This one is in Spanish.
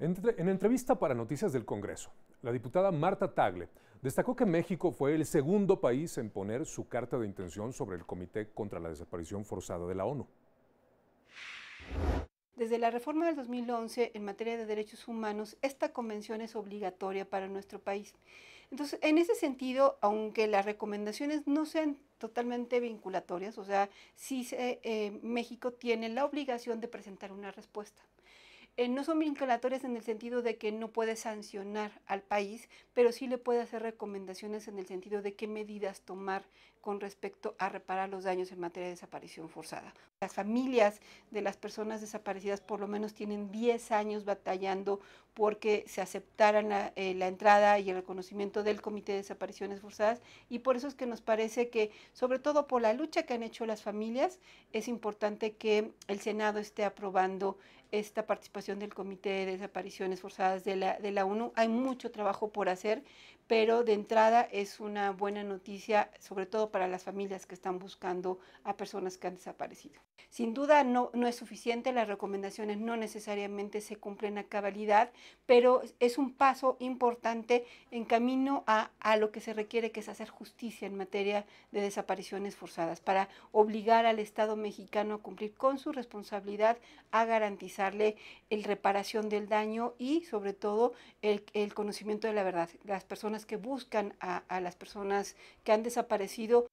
En entrevista para Noticias del Congreso, la diputada Marta Tagle destacó que México fue el segundo país en poner su carta de intención sobre el Comité contra la Desaparición Forzada de la ONU. Desde la reforma del 2011 en materia de derechos humanos, esta convención es obligatoria para nuestro país. Entonces, en ese sentido, aunque las recomendaciones no sean totalmente vinculatorias, o sea, sí eh, México tiene la obligación de presentar una respuesta. Eh, no son vinculatorias en el sentido de que no puede sancionar al país, pero sí le puede hacer recomendaciones en el sentido de qué medidas tomar con respecto a reparar los daños en materia de desaparición forzada. Las familias de las personas desaparecidas por lo menos tienen 10 años batallando porque se aceptaran eh, la, entrada y el reconocimiento del Comité de Desapariciones Forzadas y por eso es que nos parece que, sobre todo por la lucha que han hecho las familias, es importante que el Senado esté aprobando esta participación del Comité de Desapariciones Forzadas de la, de la ONU. Hay mucho trabajo por hacer, pero de entrada es una buena noticia, sobre todo para para las familias que están buscando a personas que han desaparecido. Sin duda no, es suficiente, las recomendaciones no necesariamente se cumplen a cabalidad, pero es un paso importante en camino a, lo que se requiere, que es hacer justicia en materia de desapariciones forzadas, para obligar al Estado mexicano a cumplir con su responsabilidad, a garantizarle el reparación del daño y sobre todo el, conocimiento de la verdad. Las personas que buscan a las personas que han desaparecido